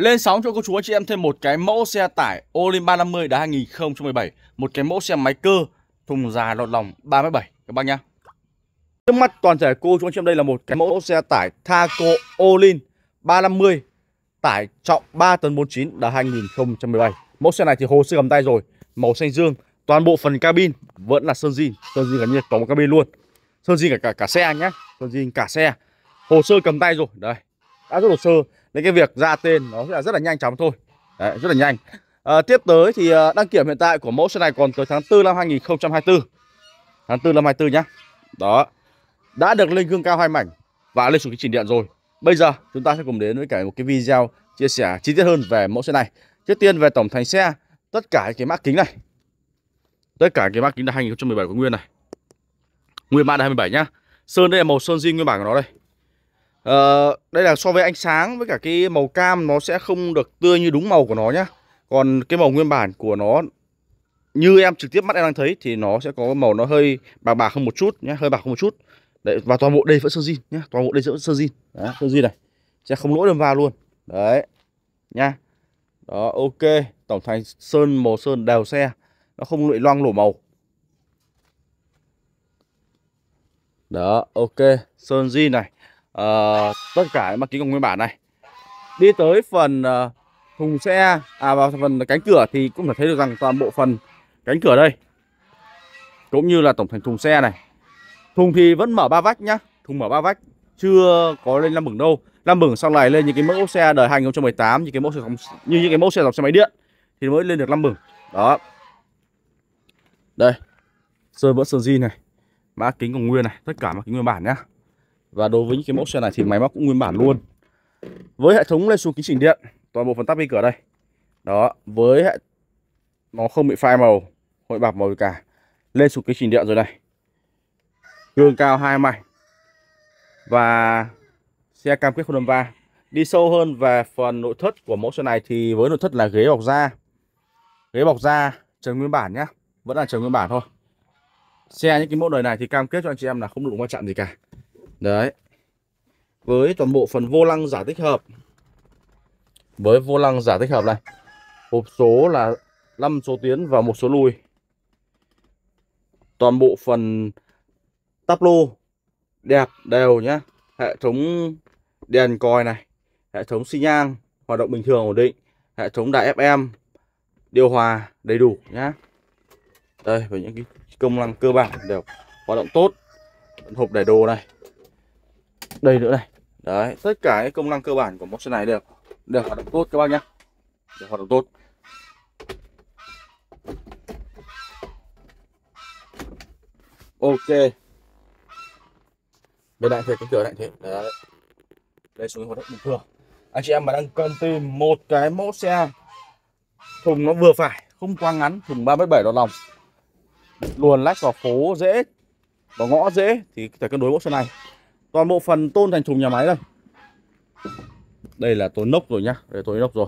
Lên sóng cho cô chú anh chị em thêm một cái mẫu xe tải Olim 350 đá 2017 Một cái mẫu xe máy cơ thùng dài lọt lòng 37 các bác nhá Trước mắt toàn thể cô chú anh chị em đây là một cái mẫu xe tải Thaco Olin 350 Tải trọng 3 tấn 49 đá 2017 Mẫu xe này thì hồ sơ cầm tay rồi Màu xanh dương Toàn bộ phần cabin vẫn là sơn zin Sơn zin gần như có một cabin luôn Sơn zin cả, cả, cả xe nhá Sơn zin cả xe Hồ sơ cầm tay rồi Đây Đã rất hồ sơ nên cái việc ra tên nó là rất là nhanh chóng thôi Đấy, rất là nhanh à, tiếp tới thì ờ, đăng kiểm hiện tại của mẫu xe này còn tới tháng 4 năm 2024 tháng 4 năm 24 nhá đó đã được lên gương cao hai mảnh và lên xuống cái chỉnh điện rồi bây giờ chúng ta sẽ cùng đến với cả một cái video chia sẻ chi tiết hơn về mẫu xe này trước tiên về tổng thành xe tất cả cái mã kính này tất cả cái mã kính là 2017 của nguyên này nguyên mã là 27 nhá sơn đây là màu sơn zin nguyên bản của nó đây Ờ, đây là so với ánh sáng với cả cái màu cam nó sẽ không được tươi như đúng màu của nó nhá. Còn cái màu nguyên bản của nó như em trực tiếp mắt em đang thấy thì nó sẽ có màu nó hơi bạc bạc hơn một chút nhá, hơi bạc hơn một chút. Đấy và toàn bộ đây vẫn sơn zin nhá, toàn bộ đây vẫn sơn zin. sơn zin này. Sẽ không lỗi đâm vào luôn. Đấy. Nhá. Đó ok, tổng thành sơn màu sơn đều xe. Nó không lụi loang lổ màu. Đó, ok, sơn zin này uh, tất cả mặt kính của nguyên bản này đi tới phần uh, thùng xe à vào phần cánh cửa thì cũng thể thấy được rằng toàn bộ phần cánh cửa đây cũng như là tổng thành thùng xe này thùng thì vẫn mở ba vách nhá thùng mở ba vách chưa có lên năm bửng đâu năm bửng sau này lên những cái mẫu xe đời 2018 như cái mẫu xe như những cái mẫu xe dòng xe máy điện thì mới lên được năm bửng đó đây sơn vẫn sơn zin này mã kính còn nguyên này tất cả mã kính nguyên bản nhá và đối với những cái mẫu xe này thì máy móc cũng nguyên bản luôn Với hệ thống lên xuống kính chỉnh điện Toàn bộ phần tắp đi cửa đây Đó, với hệ Nó không bị phai màu hội bạc màu gì cả Lên xuống kính chỉnh điện rồi này Gương cao hai mảnh Và Xe cam kết không đâm va Đi sâu hơn về phần nội thất của mẫu xe này Thì với nội thất là ghế bọc da Ghế bọc da trần nguyên bản nhá Vẫn là trần nguyên bản thôi Xe những cái mẫu đời này thì cam kết cho anh chị em là không đụng va chạm gì cả Đấy. Với toàn bộ phần vô lăng giả tích hợp. Với vô lăng giả tích hợp này. Hộp số là 5 số tiến và một số lùi. Toàn bộ phần tắp lô đẹp đều nhá. Hệ thống đèn còi này, hệ thống xi nhan hoạt động bình thường ổn định, hệ thống đại FM, điều hòa đầy đủ nhá. Đây với những cái công năng cơ bản đều hoạt động tốt. Hộp để đồ này đây nữa này đấy tất cả cái công năng cơ bản của mẫu xe này đều đều hoạt động tốt các bác nhé đều hoạt động tốt ok bên đại thì cánh cửa đại thế đấy đây xuống hoạt động bình thường anh chị em mà đang cần tìm một cái mẫu xe thùng nó vừa phải không quá ngắn thùng ba mét bảy đòn lòng luồn lách vào phố dễ vào ngõ dễ thì phải cân đối mẫu xe này toàn bộ phần tôn thành thùng nhà máy đây đây là tôi nốc rồi nhá đây tôi nốc rồi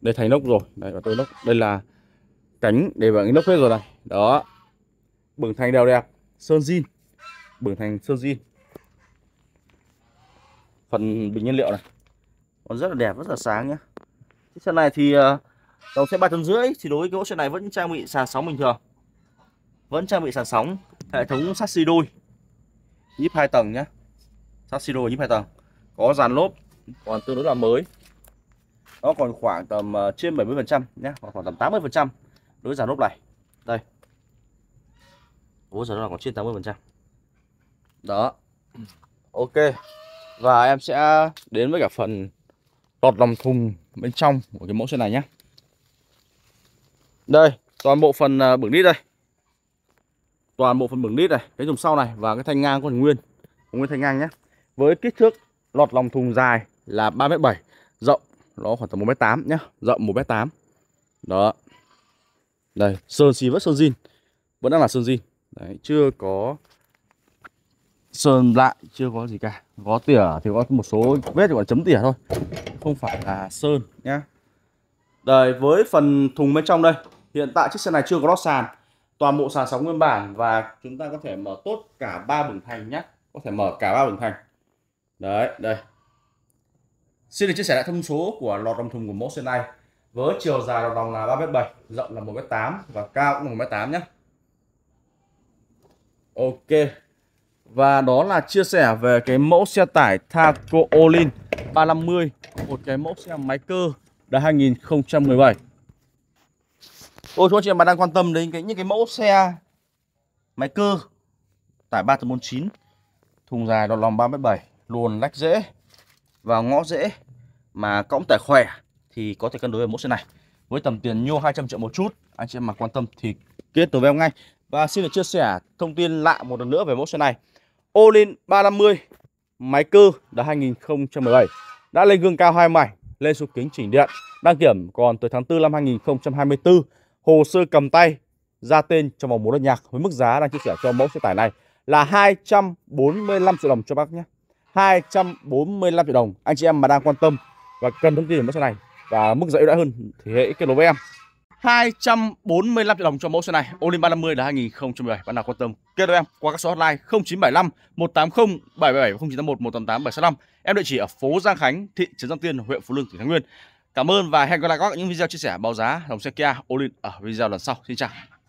đây thành nốc rồi đây là tôi nốc đây là cánh để bằng nốc hết rồi này đó bường thành đều đẹp sơn zin bường thành sơn zin phần bình nhiên liệu này còn rất là đẹp rất là sáng nhá chiếc xe này thì ờ, tàu xe ba tấn rưỡi thì đối với cái mẫu xe này vẫn trang bị sàn sóng bình thường vẫn trang bị sàn sóng hệ thống sắt xi đôi nhíp hai tầng nhá Sashiro nhíp hai tầng có dàn lốp còn tương đối là mới nó còn khoảng tầm ờ, trên 70 phần trăm nhé khoảng, khoảng tầm 80 phần trăm đối với dàn lốp này đây bố giờ nó còn trên 80 phần trăm đó ok và em sẽ đến với cả phần tọt lòng thùng bên trong của cái mẫu xe này nhé đây toàn bộ phần ờ, bửng đít đây toàn bộ phần bửng đít này cái dùng sau này và cái thanh ngang còn nguyên nguyên thanh ngang nhé với kích thước lọt lòng thùng dài là 3m7 rộng nó khoảng tầm 1m8 nhé, rộng 1m8 đó đây sơn xì vẫn sơn zin vẫn đang là sơn zin đấy chưa có sơn lại chưa có gì cả có tỉa thì có một số vết thì còn chấm tỉa thôi không phải là sơn nhá đây với phần thùng bên trong đây hiện tại chiếc xe này chưa có lót sàn toàn bộ sàn sóng nguyên bản và chúng ta có thể mở tốt cả ba bừng thành nhé có thể mở cả ba bừng thành đấy đây xin được chia sẻ lại thông số của lọt đồng thùng của mẫu xe này với chiều dài lọt đồng là 3m7 rộng là 1m8 và cao cũng là 1m8 nhé Ok và đó là chia sẻ về cái mẫu xe tải Thaco Olin 350 một cái mẫu xe máy cơ đã 2017 Ôi chú anh chị em mà đang quan tâm đến cái những cái mẫu xe máy cơ tải 3 tấn 49 thùng dài đọt lòng 3m7 luồn lách dễ vào ngõ dễ mà cõng tải khỏe thì có thể cân đối ở mẫu xe này với tầm tiền nhô 200 triệu một chút anh chị em mà quan tâm thì kết nối với em ngay và xin được chia sẻ thông tin lạ một lần nữa về mẫu xe này Olin 350 máy cơ là 2017 đã lên gương cao hai mảnh lên số kính chỉnh điện đăng kiểm còn tới tháng 4 năm 2024 hồ sơ cầm tay ra tên trong vòng 4 đợt nhạc với mức giá đang chia sẻ cho mẫu xe tải này là 245 triệu đồng cho bác nhé 245 triệu đồng anh chị em mà đang quan tâm và cần thông tin về mẫu xe này và mức giá ưu đãi hơn thì hãy kết nối với em 245 triệu đồng cho mẫu xe này Olim 350 là 2017 Bạn nào quan tâm kết nối em qua các số hotline 0975 180 777 0981 188 765 Em địa chỉ ở phố Giang Khánh, thị trấn Giang Tiên, huyện Phú Lương, tỉnh Thái Nguyên Cảm ơn và hẹn gặp lại các những video chia sẻ báo giá dòng xe Kia Olin ở video lần sau Xin chào